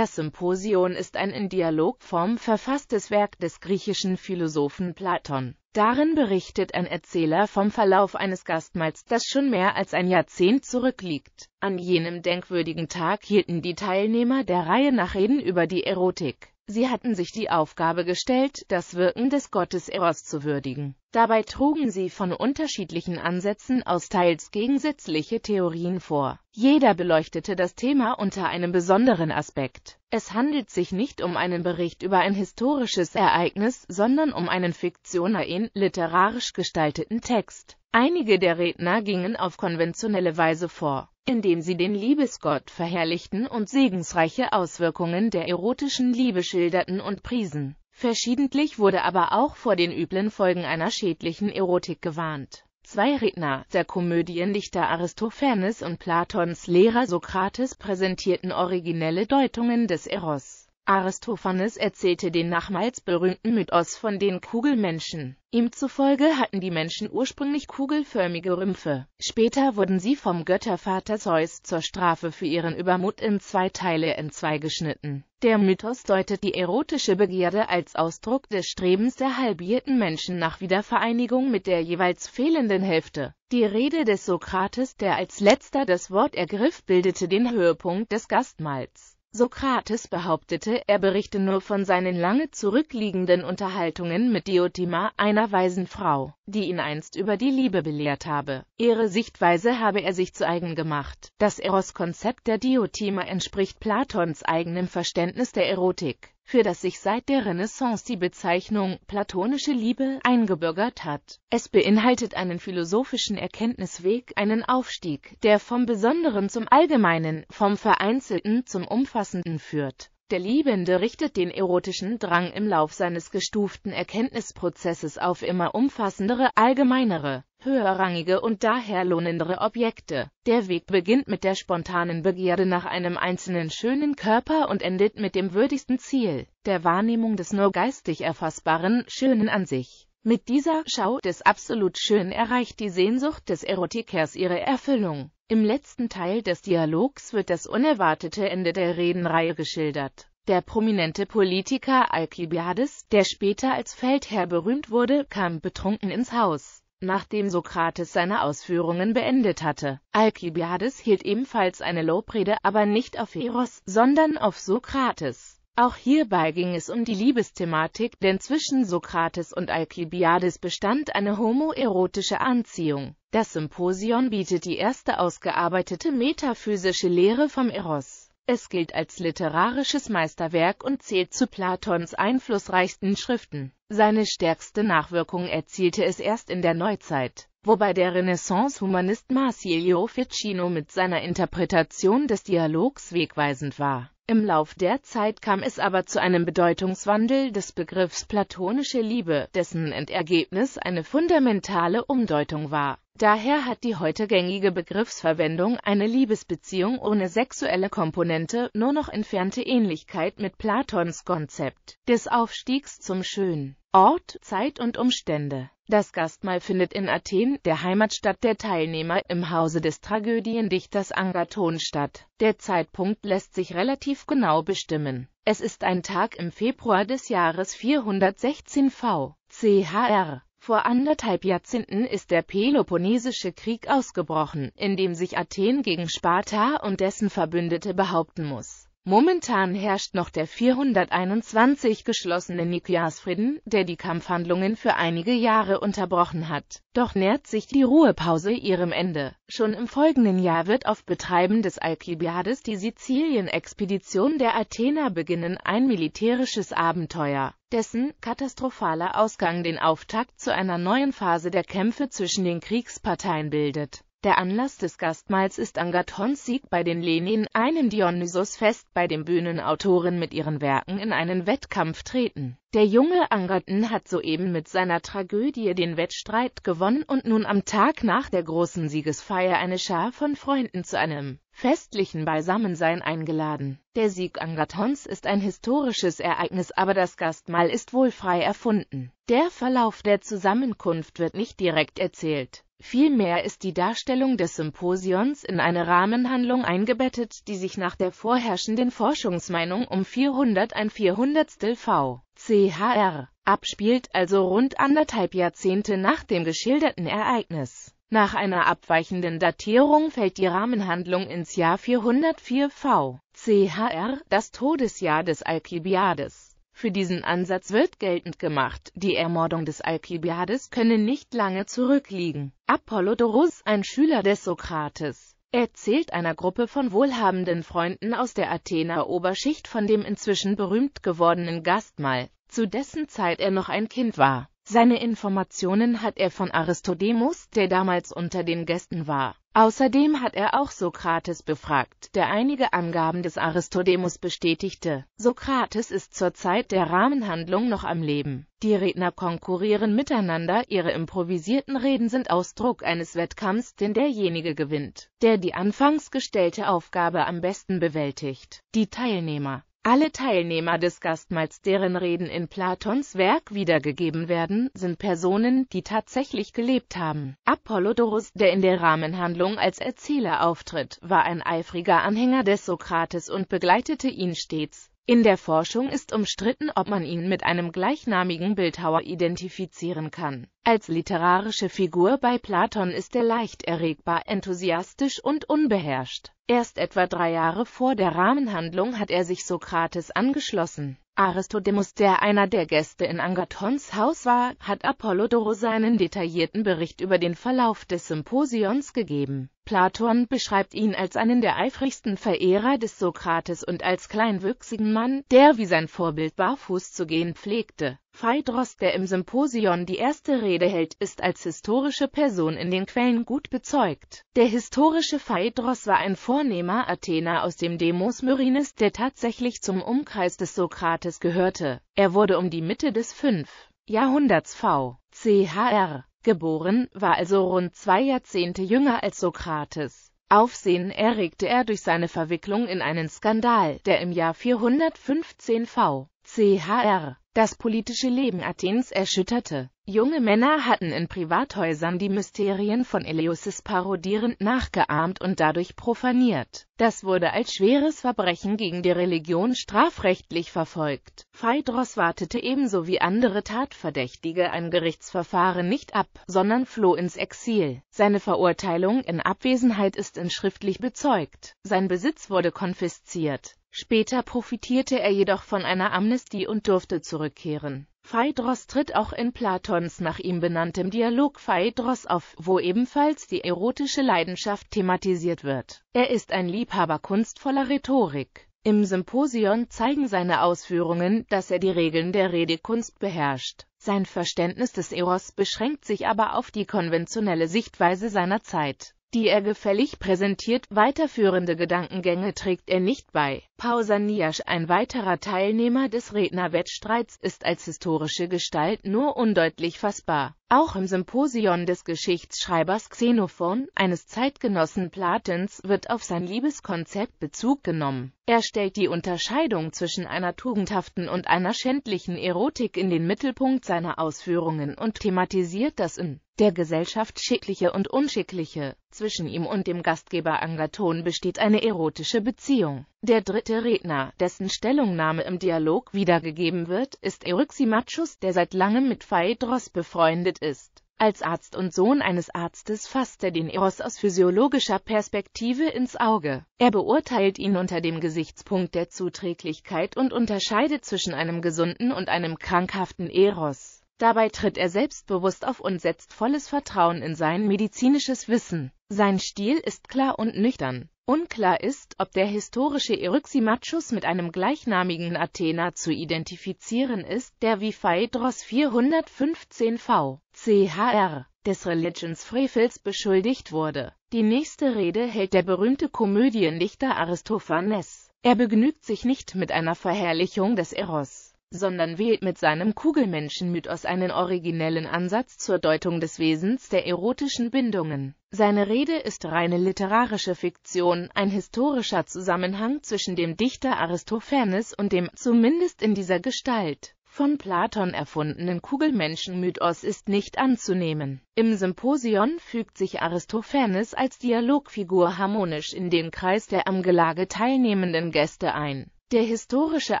Das Symposion ist ein in Dialogform verfasstes Werk des griechischen Philosophen Platon. Darin berichtet ein Erzähler vom Verlauf eines Gastmahls, das schon mehr als ein Jahrzehnt zurückliegt. An jenem denkwürdigen Tag hielten die Teilnehmer der Reihe nach Reden über die Erotik, Sie hatten sich die Aufgabe gestellt, das Wirken des Gottes Eros zu würdigen. Dabei trugen sie von unterschiedlichen Ansätzen aus teils gegensätzliche Theorien vor. Jeder beleuchtete das Thema unter einem besonderen Aspekt. Es handelt sich nicht um einen Bericht über ein historisches Ereignis, sondern um einen fiktionalen, literarisch gestalteten Text. Einige der Redner gingen auf konventionelle Weise vor indem sie den Liebesgott verherrlichten und segensreiche Auswirkungen der erotischen Liebe schilderten und priesen. Verschiedentlich wurde aber auch vor den üblen Folgen einer schädlichen Erotik gewarnt. Zwei Redner, der Komödiendichter Aristophanes und Platons Lehrer Sokrates präsentierten originelle Deutungen des Eros. Aristophanes erzählte den nachmals berühmten Mythos von den Kugelmenschen. Ihm zufolge hatten die Menschen ursprünglich kugelförmige Rümpfe. Später wurden sie vom Göttervater Zeus zur Strafe für ihren Übermut in zwei Teile entzweigeschnitten. Der Mythos deutet die erotische Begierde als Ausdruck des Strebens der halbierten Menschen nach Wiedervereinigung mit der jeweils fehlenden Hälfte. Die Rede des Sokrates, der als letzter das Wort ergriff, bildete den Höhepunkt des Gastmahls. Sokrates behauptete, er berichte nur von seinen lange zurückliegenden Unterhaltungen mit Diotima, einer weisen Frau, die ihn einst über die Liebe belehrt habe. Ihre Sichtweise habe er sich zu eigen gemacht. Das Eros-Konzept der Diotima entspricht Platons eigenem Verständnis der Erotik für das sich seit der Renaissance die Bezeichnung platonische Liebe eingebürgert hat. Es beinhaltet einen philosophischen Erkenntnisweg, einen Aufstieg, der vom Besonderen zum Allgemeinen, vom Vereinzelten zum Umfassenden führt. Der Liebende richtet den erotischen Drang im Lauf seines gestuften Erkenntnisprozesses auf immer umfassendere, allgemeinere, höherrangige und daher lohnendere Objekte. Der Weg beginnt mit der spontanen Begierde nach einem einzelnen schönen Körper und endet mit dem würdigsten Ziel, der Wahrnehmung des nur geistig erfassbaren Schönen an sich. Mit dieser Schau des absolut schön erreicht die Sehnsucht des Erotikers ihre Erfüllung. Im letzten Teil des Dialogs wird das unerwartete Ende der Redenreihe geschildert. Der prominente Politiker Alkibiades, der später als Feldherr berühmt wurde, kam betrunken ins Haus, nachdem Sokrates seine Ausführungen beendet hatte. Alkibiades hielt ebenfalls eine Lobrede, aber nicht auf Eros, sondern auf Sokrates. Auch hierbei ging es um die Liebesthematik, denn zwischen Sokrates und Alkibiades bestand eine homoerotische Anziehung. Das Symposion bietet die erste ausgearbeitete metaphysische Lehre vom Eros. Es gilt als literarisches Meisterwerk und zählt zu Platons einflussreichsten Schriften. Seine stärkste Nachwirkung erzielte es erst in der Neuzeit wobei der Renaissance-Humanist Marsilio Ficino mit seiner Interpretation des Dialogs wegweisend war. Im Lauf der Zeit kam es aber zu einem Bedeutungswandel des Begriffs platonische Liebe, dessen Endergebnis eine fundamentale Umdeutung war Daher hat die heute gängige Begriffsverwendung eine Liebesbeziehung ohne sexuelle Komponente nur noch entfernte Ähnlichkeit mit Platons Konzept des Aufstiegs zum Schön. Ort, Zeit und Umstände. Das Gastmahl findet in Athen, der Heimatstadt der Teilnehmer, im Hause des Tragödiendichters Angaton statt. Der Zeitpunkt lässt sich relativ genau bestimmen. Es ist ein Tag im Februar des Jahres 416 v. CHR. Vor anderthalb Jahrzehnten ist der Peloponnesische Krieg ausgebrochen, in dem sich Athen gegen Sparta und dessen Verbündete behaupten muss Momentan herrscht noch der 421 geschlossene Niklas-Frieden, der die Kampfhandlungen für einige Jahre unterbrochen hat. Doch nähert sich die Ruhepause ihrem Ende. Schon im folgenden Jahr wird auf Betreiben des Alkibiades die Sizilien-Expedition der Athener beginnen, ein militärisches Abenteuer dessen katastrophaler Ausgang den Auftakt zu einer neuen Phase der Kämpfe zwischen den Kriegsparteien bildet der Anlass des Gastmahls ist Agathons Sieg bei den Lenin, einem Dionysos-Fest, bei dem Bühnenautoren mit ihren Werken in einen Wettkampf treten. Der junge Agathon hat soeben mit seiner Tragödie den Wettstreit gewonnen und nun am Tag nach der großen Siegesfeier eine Schar von Freunden zu einem festlichen Beisammensein eingeladen. Der Sieg Agathons ist ein historisches Ereignis, aber das Gastmahl ist wohl frei erfunden. Der Verlauf der Zusammenkunft wird nicht direkt erzählt. Vielmehr ist die Darstellung des Symposions in eine Rahmenhandlung eingebettet, die sich nach der vorherrschenden Forschungsmeinung um 400 ein 400 v. chr. abspielt, also rund anderthalb Jahrzehnte nach dem geschilderten Ereignis. Nach einer abweichenden Datierung fällt die Rahmenhandlung ins Jahr 404 v. chr., das Todesjahr des Alkibiades für diesen Ansatz wird geltend gemacht, die Ermordung des Alkibiades könne nicht lange zurückliegen. Apollodorus, ein Schüler des Sokrates, erzählt einer Gruppe von wohlhabenden Freunden aus der Athener Oberschicht von dem inzwischen berühmt gewordenen Gastmahl, zu dessen Zeit er noch ein Kind war. Seine Informationen hat er von Aristodemus, der damals unter den Gästen war. Außerdem hat er auch Sokrates befragt, der einige Angaben des Aristodemus bestätigte. Sokrates ist zur Zeit der Rahmenhandlung noch am Leben. Die Redner konkurrieren miteinander, ihre improvisierten Reden sind Ausdruck eines Wettkampfs, den derjenige gewinnt, der die anfangs gestellte Aufgabe am besten bewältigt. Die Teilnehmer alle Teilnehmer des Gastmals, deren Reden in Platons Werk wiedergegeben werden, sind Personen, die tatsächlich gelebt haben. Apollodorus, der in der Rahmenhandlung als Erzähler auftritt, war ein eifriger Anhänger des Sokrates und begleitete ihn stets in der Forschung ist umstritten, ob man ihn mit einem gleichnamigen Bildhauer identifizieren kann. Als literarische Figur bei Platon ist er leicht erregbar, enthusiastisch und unbeherrscht. Erst etwa drei Jahre vor der Rahmenhandlung hat er sich Sokrates angeschlossen Aristodemus, der einer der Gäste in Agathons Haus war, hat Apollodoro seinen detaillierten Bericht über den Verlauf des Symposions gegeben. Platon beschreibt ihn als einen der eifrigsten Verehrer des Sokrates und als kleinwüchsigen Mann, der wie sein Vorbild barfuß zu gehen pflegte. Phaidros, der im Symposion die erste Rede hält, ist als historische Person in den Quellen gut bezeugt. Der historische Phaidros war ein vornehmer Athener aus dem Demos Myrines, der tatsächlich zum Umkreis des Sokrates gehörte. Er wurde um die Mitte des 5. Jahrhunderts v. chr. geboren, war also rund zwei Jahrzehnte jünger als Sokrates. Aufsehen erregte er durch seine Verwicklung in einen Skandal, der im Jahr 415 v. chr das politische Leben Athens erschütterte. Junge Männer hatten in Privathäusern die Mysterien von Eleusis parodierend nachgeahmt und dadurch profaniert. Das wurde als schweres Verbrechen gegen die Religion strafrechtlich verfolgt. Phaidros wartete ebenso wie andere Tatverdächtige ein Gerichtsverfahren nicht ab, sondern floh ins Exil. Seine Verurteilung in Abwesenheit ist in schriftlich bezeugt. Sein Besitz wurde konfisziert. Später profitierte er jedoch von einer Amnestie und durfte zurückkehren. Phaedros tritt auch in Platons nach ihm benanntem Dialog Phaedros auf, wo ebenfalls die erotische Leidenschaft thematisiert wird. Er ist ein Liebhaber kunstvoller Rhetorik. Im Symposion zeigen seine Ausführungen, dass er die Regeln der Redekunst beherrscht. Sein Verständnis des Eros beschränkt sich aber auf die konventionelle Sichtweise seiner Zeit die er gefällig präsentiert, weiterführende Gedankengänge trägt er nicht bei. Pausanias, ein weiterer Teilnehmer des Rednerwettstreits, ist als historische Gestalt nur undeutlich fassbar. Auch im Symposion des Geschichtsschreibers Xenophon, eines Zeitgenossen Platens, wird auf sein Liebeskonzept Bezug genommen. Er stellt die Unterscheidung zwischen einer tugendhaften und einer schändlichen Erotik in den Mittelpunkt seiner Ausführungen und thematisiert das in der Gesellschaft Schickliche und Unschickliche. Zwischen ihm und dem Gastgeber Angaton besteht eine erotische Beziehung. Der dritte Redner, dessen Stellungnahme im Dialog wiedergegeben wird, ist Eryximachus, der seit langem mit Phaedros befreundet ist. Als Arzt und Sohn eines Arztes fasst er den Eros aus physiologischer Perspektive ins Auge. Er beurteilt ihn unter dem Gesichtspunkt der Zuträglichkeit und unterscheidet zwischen einem gesunden und einem krankhaften Eros. Dabei tritt er selbstbewusst auf und setzt volles Vertrauen in sein medizinisches Wissen. Sein Stil ist klar und nüchtern. Unklar ist, ob der historische Eryximachus mit einem gleichnamigen Athener zu identifizieren ist, der wie Phaedros 415 v. chr. des Religionsfrevels beschuldigt wurde. Die nächste Rede hält der berühmte Komödiendichter Aristophanes. Er begnügt sich nicht mit einer Verherrlichung des Eros sondern wählt mit seinem Kugelmenschenmythos einen originellen Ansatz zur Deutung des Wesens der erotischen Bindungen. Seine Rede ist reine literarische Fiktion, ein historischer Zusammenhang zwischen dem Dichter Aristophanes und dem, zumindest in dieser Gestalt, von Platon erfundenen Kugelmenschenmythos ist nicht anzunehmen. Im Symposion fügt sich Aristophanes als Dialogfigur harmonisch in den Kreis der am Gelage teilnehmenden Gäste ein. Der historische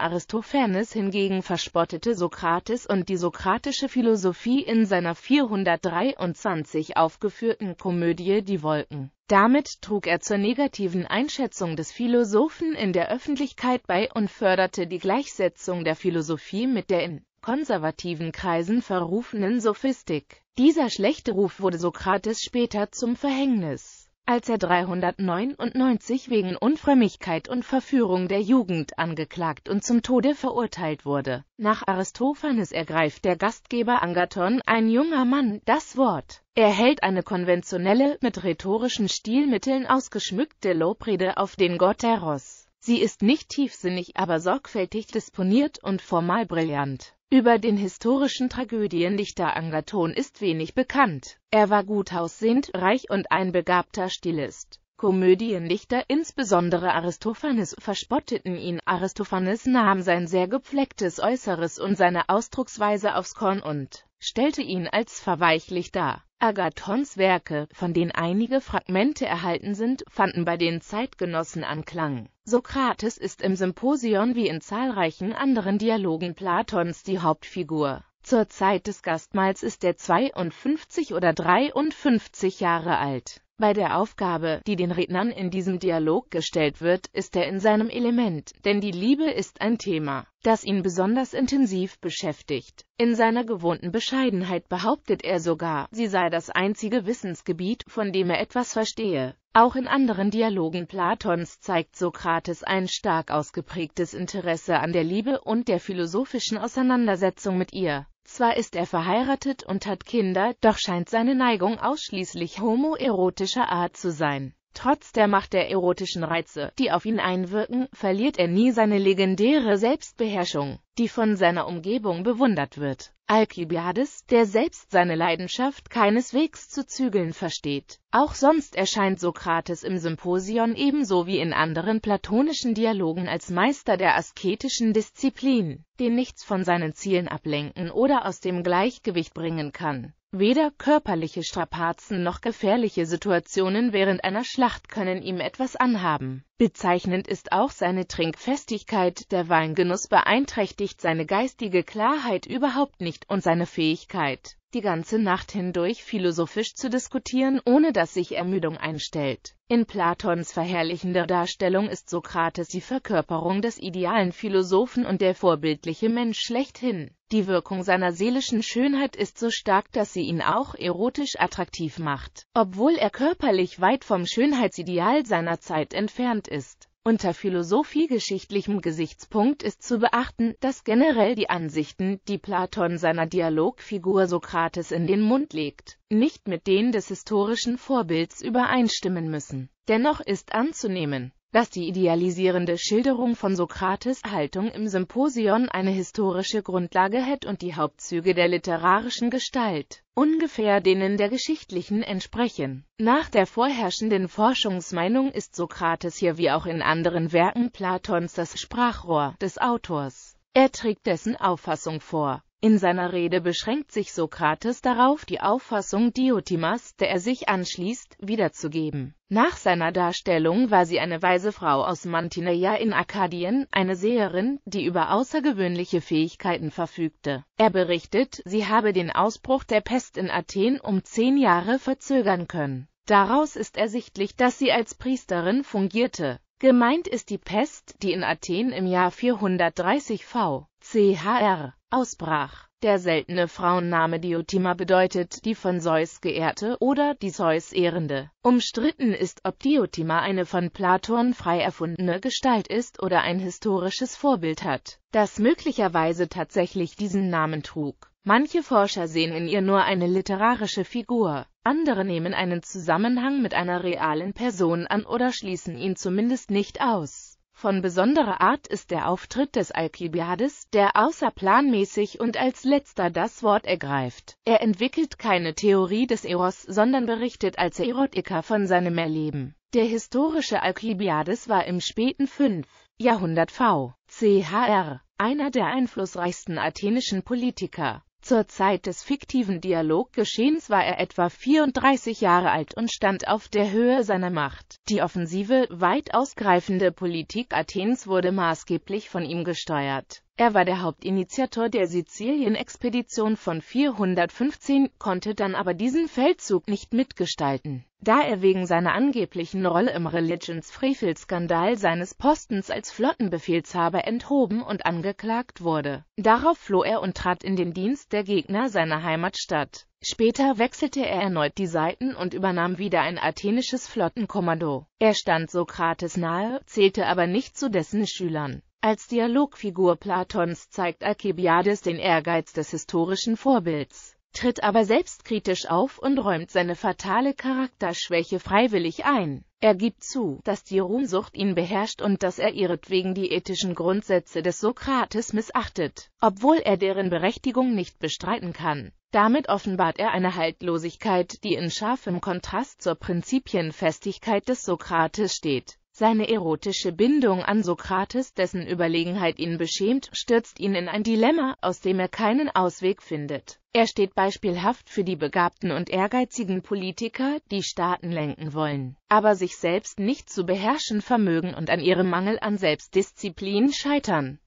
Aristophanes hingegen verspottete Sokrates und die sokratische Philosophie in seiner 423 aufgeführten Komödie Die Wolken. Damit trug er zur negativen Einschätzung des Philosophen in der Öffentlichkeit bei und förderte die Gleichsetzung der Philosophie mit der in konservativen Kreisen verrufenen Sophistik. Dieser schlechte Ruf wurde Sokrates später zum Verhängnis als er 399 wegen Unfrömmigkeit und Verführung der Jugend angeklagt und zum Tode verurteilt wurde. Nach Aristophanes ergreift der Gastgeber Angaton, ein junger Mann, das Wort. Er hält eine konventionelle, mit rhetorischen Stilmitteln ausgeschmückte Lobrede auf den Gott Eros. Sie ist nicht tiefsinnig, aber sorgfältig disponiert und formal brillant. Über den historischen Tragödiendichter Angaton ist wenig bekannt. Er war gut aussehend, reich und ein begabter Stilist. Komödiendichter, insbesondere Aristophanes, verspotteten ihn. Aristophanes nahm sein sehr gepflegtes Äußeres und seine Ausdrucksweise aufs Korn und stellte ihn als verweichlich dar. Agathons Werke, von denen einige Fragmente erhalten sind, fanden bei den Zeitgenossen Anklang. Sokrates ist im Symposion wie in zahlreichen anderen Dialogen Platons die Hauptfigur. Zur Zeit des Gastmahls ist er 52 oder 53 Jahre alt. Bei der Aufgabe, die den Rednern in diesem Dialog gestellt wird, ist er in seinem Element, denn die Liebe ist ein Thema, das ihn besonders intensiv beschäftigt. In seiner gewohnten Bescheidenheit behauptet er sogar, sie sei das einzige Wissensgebiet, von dem er etwas verstehe. Auch in anderen Dialogen Platons zeigt Sokrates ein stark ausgeprägtes Interesse an der Liebe und der philosophischen Auseinandersetzung mit ihr. Zwar ist er verheiratet und hat Kinder, doch scheint seine Neigung ausschließlich homoerotischer Art zu sein. Trotz der Macht der erotischen Reize, die auf ihn einwirken, verliert er nie seine legendäre Selbstbeherrschung, die von seiner Umgebung bewundert wird. Alkibiades, der selbst seine Leidenschaft keineswegs zu zügeln versteht. Auch sonst erscheint Sokrates im Symposion ebenso wie in anderen platonischen Dialogen als Meister der asketischen Disziplin, den nichts von seinen Zielen ablenken oder aus dem Gleichgewicht bringen kann. Weder körperliche Strapazen noch gefährliche Situationen während einer Schlacht können ihm etwas anhaben. Bezeichnend ist auch seine Trinkfestigkeit, der Weingenuss beeinträchtigt seine geistige Klarheit überhaupt nicht und seine Fähigkeit, die ganze Nacht hindurch philosophisch zu diskutieren, ohne dass sich Ermüdung einstellt. In Platons verherrlichender Darstellung ist Sokrates die Verkörperung des idealen Philosophen und der vorbildliche Mensch schlechthin. Die Wirkung seiner seelischen Schönheit ist so stark, dass sie ihn auch erotisch attraktiv macht, obwohl er körperlich weit vom Schönheitsideal seiner Zeit entfernt ist. Unter philosophiegeschichtlichem Gesichtspunkt ist zu beachten, dass generell die Ansichten, die Platon seiner Dialogfigur Sokrates in den Mund legt, nicht mit denen des historischen Vorbilds übereinstimmen müssen. Dennoch ist anzunehmen dass die idealisierende Schilderung von Sokrates Haltung im Symposion eine historische Grundlage hätte und die Hauptzüge der literarischen Gestalt ungefähr denen der geschichtlichen entsprechen. Nach der vorherrschenden Forschungsmeinung ist Sokrates hier wie auch in anderen Werken Platons das Sprachrohr des Autors. Er trägt dessen Auffassung vor in seiner Rede beschränkt sich Sokrates darauf, die Auffassung Diotimas, der er sich anschließt, wiederzugeben. Nach seiner Darstellung war sie eine weise Frau aus Mantineia in Arkadien, eine Seherin, die über außergewöhnliche Fähigkeiten verfügte. Er berichtet, sie habe den Ausbruch der Pest in Athen um zehn Jahre verzögern können. Daraus ist ersichtlich, dass sie als Priesterin fungierte. Gemeint ist die Pest, die in Athen im Jahr 430 v. CHR, ausbrach. Der seltene Frauenname Diotima bedeutet die von Zeus geehrte oder die Zeus ehrende. Umstritten ist, ob Diotima eine von Platon frei erfundene Gestalt ist oder ein historisches Vorbild hat, das möglicherweise tatsächlich diesen Namen trug. Manche Forscher sehen in ihr nur eine literarische Figur, andere nehmen einen Zusammenhang mit einer realen Person an oder schließen ihn zumindest nicht aus. Von besonderer Art ist der Auftritt des Alkibiades, der außerplanmäßig und als letzter das Wort ergreift. Er entwickelt keine Theorie des Eros, sondern berichtet als Erotiker von seinem Erleben. Der historische Alkibiades war im späten 5. Jahrhundert v. Chr. einer der einflussreichsten athenischen Politiker. Zur Zeit des fiktiven Dialoggeschehens war er etwa 34 Jahre alt und stand auf der Höhe seiner Macht. Die offensive, weit ausgreifende Politik Athens wurde maßgeblich von ihm gesteuert. Er war der Hauptinitiator der Sizilien-Expedition von 415, konnte dann aber diesen Feldzug nicht mitgestalten, da er wegen seiner angeblichen Rolle im Religions-Frevel-Skandal seines Postens als Flottenbefehlshaber enthoben und angeklagt wurde. Darauf floh er und trat in den Dienst der Gegner seiner Heimatstadt. Später wechselte er erneut die Seiten und übernahm wieder ein athenisches Flottenkommando. Er stand Sokrates nahe, zählte aber nicht zu dessen Schülern. Als Dialogfigur Platons zeigt Alkibiades den Ehrgeiz des historischen Vorbilds, tritt aber selbstkritisch auf und räumt seine fatale Charakterschwäche freiwillig ein. Er gibt zu, dass die Ruhmsucht ihn beherrscht und dass er ihretwegen die ethischen Grundsätze des Sokrates missachtet, obwohl er deren Berechtigung nicht bestreiten kann. Damit offenbart er eine Haltlosigkeit, die in scharfem Kontrast zur Prinzipienfestigkeit des Sokrates steht. Seine erotische Bindung an Sokrates, dessen Überlegenheit ihn beschämt, stürzt ihn in ein Dilemma, aus dem er keinen Ausweg findet. Er steht beispielhaft für die begabten und ehrgeizigen Politiker, die Staaten lenken wollen, aber sich selbst nicht zu beherrschen vermögen und an ihrem Mangel an Selbstdisziplin scheitern.